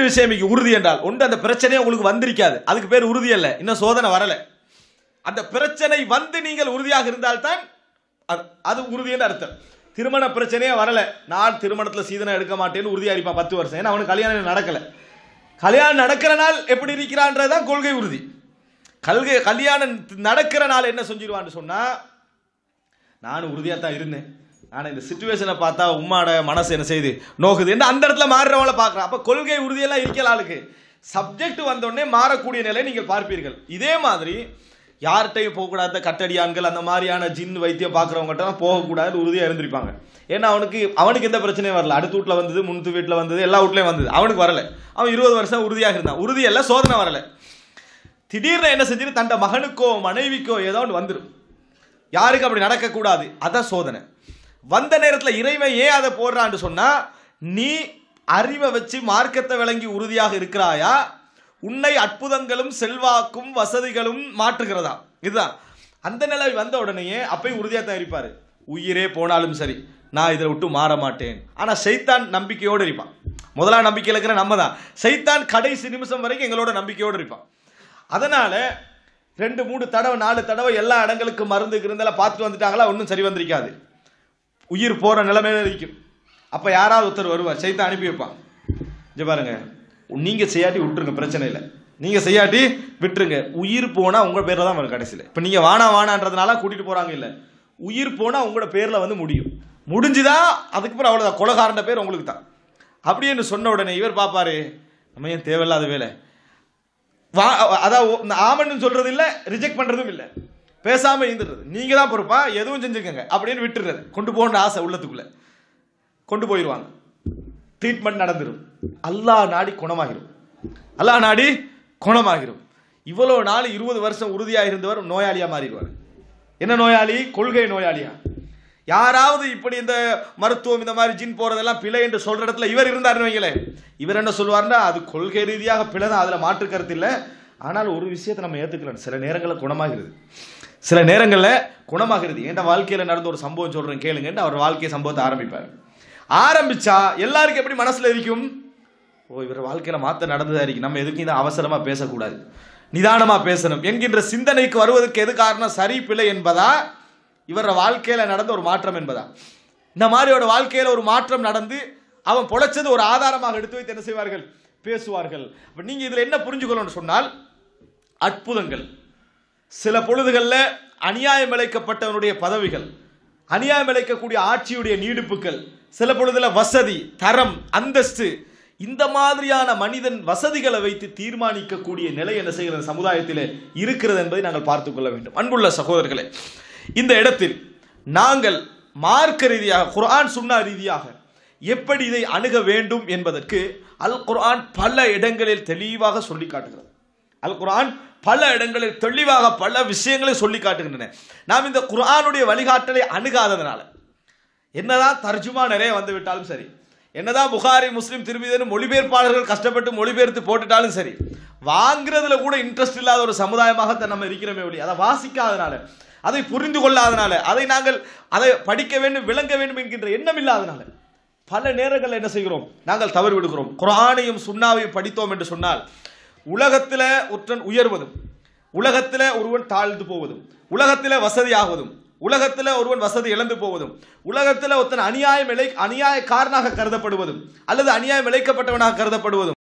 ரெண்டு விஷயம் இங்கே உறுதி என்றால் ஒன்று அந்த பிரச்சனையே உங்களுக்கு வந்திருக்காது அதுக்கு பேர் உறுதி அல்ல இன்னும் சோதனை வரலை அந்த பிரச்சனை வந்து நீங்கள் உறுதியாக இருந்தால்தான் அது என்று அர்த்தம் திருமண பிரச்சனையே வரலை நான் திருமணத்தில் சீதனை எடுக்க மாட்டேன்னு உறுதியாக இருப்பான் பத்து வருஷம் ஏன்னா அவனுக்கு கல்யாணம் நடக்கலை கல்யாணம் நடக்கிற நாள் எப்படி இருக்கிறான்றது தான் கொள்கை உறுதி கல்கை கல்யாணம் நடக்கிற நாள் என்ன செஞ்சிருவான்னு சொன்னால் நான் உறுதியாக தான் இருந்தேன் ஆனால் இந்த சுச்சுவேஷனை பார்த்தா உம்மாட மனசு என்ன செய்யுது நோக்குது என்ன அந்த இடத்துல மாறுறவங்கள பார்க்குறேன் அப்போ கொள்கை உறுதியெல்லாம் இருக்கல ஆளுக்கு சப்ஜெக்ட் வந்தோடனே மாறக்கூடிய நிலையை நீங்கள் பார்ப்பீர்கள் இதே மாதிரி யார்கிட்டையும் போகக்கூடாத கட்டடியான்கள் அந்த மாதிரியான ஜின் வைத்தியம் பார்க்குறவங்ககிட்ட போகக்கூடாதுன்னு உறுதியாக இருந்திருப்பாங்க ஏன்னா அவனுக்கு அவனுக்கு எந்த பிரச்சனையும் வரல அடுத்த வீட்டில் வந்தது முன்னத்து வீட்டில் வந்தது எல்லா வீட்லையும் வந்தது அவனுக்கு வரலை அவன் இருபது வருஷம் உறுதியாக இருந்தான் உறுதியெல்லாம் சோதனை வரலை திடீர்னு என்ன செஞ்சுன்னு தண்ட மகனுக்கோ மனைவிக்கோ ஏதோ ஒன்று வந்துடும் யாருக்கு அப்படி நடக்கக்கூடாது அதான் சோதனை வந்த நேரத்தில் இறைவன் ஏன் அதை போடுறான்னு சொன்னால் நீ அறிவை வச்சு மார்க்கத்தை விளங்கி உறுதியாக இருக்கிறாயா உன்னை அற்புதங்களும் செல்வாக்கும் வசதிகளும் மாற்றுகிறதா இதுதான் அந்த நிலை வந்த உடனேயே அப்பயும் உறுதியாக தான் இருப்பார் உயிரே போனாலும் சரி நான் இதை விட்டு மாற மாட்டேன் ஆனால் சைத்தான் நம்பிக்கையோடு இருப்பான் முதலாம் நம்பிக்கையில் இருக்கிற நம்ம தான் சைத்தான் கடைசி நிமிஷம் வரைக்கும் எங்களோட நம்பிக்கையோடு இருப்பான் அதனால் ரெண்டு மூணு தடவை நாலு தடவை எல்லா இடங்களுக்கு மருந்து கிருந்தெல்லாம் பார்த்துட்டு வந்துட்டாங்களா ஒன்றும் சரி வந்திருக்காது உயிர் போகிற நிலைமையில இருக்கும் அப்போ யாராவது ஒருத்தர் வருவார் சைத்தான் அனுப்பி வைப்பான் இங்கே பாருங்க நீங்கள் செய்யாட்டி விட்டுருங்க பிரச்சனை இல்லை நீங்கள் செய்யாட்டி விட்டுருங்க உயிர் போனால் உங்கள் பேரில் தான் வரும் கடைசியில் இப்போ நீங்கள் வானா வானான்றதுனால கூட்டிகிட்டு போகிறாங்க இல்லை உயிர் போனால் உங்களோட பேரில் வந்து முடியும் முடிஞ்சுதான் அதுக்கப்புறம் அவ்வளோதான் கொலகாரண்ட பேர் உங்களுக்கு தான் அப்படின்னு சொன்ன உடனே இவர் பார்ப்பாரு நம்ம ஏன் தேவையில்லாத வேலை வா அதான் ஆமன்னு சொல்கிறது இல்லை ரிஜெக்ட் பண்ணுறதும் இல்லை பேசாமல் இருந்துடுறது நீங்கள் தான் பொறுப்பா எதுவும் செஞ்சுருக்கங்க அப்படின்னு விட்டுடுறது கொண்டு போகணுன்ற ஆசை உள்ளத்துக்குள்ளே கொண்டு போயிடுவாங்க ட்ரீட்மெண்ட் நடந்துடும் அல்லா நாடி குணமாகிடும் அல்லா நாடி குணமாகிடும் இவ்வளோ நாள் இருபது வருஷம் உறுதியாக இருந்தவர் நோயாளியாக மாறிடுவார் என்ன நோயாளி கொள்கை நோயாளியா யாராவது இப்படி இந்த மருத்துவம் இந்த மாதிரி ஜின் போகிறதெல்லாம் பிழை என்று சொல்கிற இடத்துல இவர் இருந்தார் வைங்களேன் இவர் என்ன சொல்லுவார்னா அது கொள்கை ரீதியாக பிழை தான் அதில் மாற்று கருத்து இல்லை ஆனால் ஒரு விஷயத்தை நம்ம ஏற்றுக்கலாம் சில நேரங்களில் குணமாகிறது சில நேரங்களில் குணமாகிறது என் வாழ்க்கையில் நடந்த ஒரு சம்பவம் சொல்கிறேன் கேளுங்கன்ட்டு அவர் வாழ்க்கையை சம்பவத்தை ஆரம்பிப்பார் ஆரம்பித்தா எல்லாருக்கும் எப்படி மனசில் இருக்கும் ஓ இவர் வாழ்க்கையில் மாற்ற நடந்ததாக இருக்கு நம்ம எதுக்கும் இதை அவசரமாக பேசக்கூடாது நிதானமாக பேசணும் என்கின்ற சிந்தனைக்கு வருவதற்கு எது காரணம் சரி பிள்ளை என்பதா இவரோட வாழ்க்கையில் நடந்த ஒரு மாற்றம் என்பதா இந்த மாதிரியோட வாழ்க்கையில் ஒரு மாற்றம் நடந்து அவன் பொழைச்சது ஒரு ஆதாரமாக எடுத்து வைத்து என்ன செய்வார்கள் பேசுவார்கள் நீங்கள் இதில் என்ன புரிஞ்சுக்கணும்னு சொன்னால் அற்புதங்கள் சில பொழுதுகளில் அநியாயம் இழைக்கப்பட்டவனுடைய பதவிகள் அநியாயம் இழைக்கக்கூடிய ஆட்சியுடைய நீடிப்புகள் சில பொழுதில் வசதி தரம் அந்தஸ்து இந்த மாதிரியான மனிதன் வசதிகளை வைத்து தீர்மானிக்கக்கூடிய நிலை என்ன செய்கிற சமுதாயத்தில் இருக்கிறது என்பதை நாங்கள் பார்த்து கொள்ள வேண்டும் அன்புள்ள சகோதரர்களே இந்த இடத்தில் நாங்கள் மார்க்க ரீதியாக குரான் சுண்ணா ரீதியாக எப்படி இதை அணுக வேண்டும் என்பதற்கு அல் குர்ஆன் பல இடங்களில் தெளிவாக சொல்லி காட்டுகிறது அல் குரான் பல இடங்களில் தெளிவாக பல விஷயங்களை சொல்லி காட்டுகின்றன நாம் இந்த குரானுடைய வழிகாட்டலை அணுகாததுனால என்னதான் தர்ஜுமா நிறைய வந்து விட்டாலும் சரி என்னதான் புகாரி முஸ்லீம் திரும்பிதன் மொழிபெயர்ப்பாளர்கள் கஷ்டப்பட்டு மொழிபெயர்த்து போட்டுட்டாலும் சரி வாங்குறதுல கூட இன்ட்ரெஸ்ட் இல்லாத ஒரு சமுதாயமாகத்தான் நம்ம இருக்கிறோமே ஒளி அதை வாசிக்காதனால அதை புரிந்து கொள்ளாதனால அதை நாங்கள் அதை படிக்க வேண்டும் விளங்க வேண்டும் என்கின்ற எண்ணம் இல்லாதனால பல நேரங்களில் என்ன செய்கிறோம் நாங்கள் தவறு விடுகிறோம் குரானையும் சுண்ணாவையும் படித்தோம் என்று சொன்னால் உலகத்தில் ஒற்றன் உயர்வதும் உலகத்தில் ஒருவன் தாழ்ந்து போவதும் உலகத்தில் வசதியாகுவதும் உலகத்தில் ஒருவன் வசதி இழந்து போவதும் உலகத்தில் ஒருத்தன் அநியாயம் இழை அநியாயக்காரனாக கருதப்படுவதும் அல்லது அநியாயம் இழைக்கப்பட்டவனாக கருதப்படுவதும்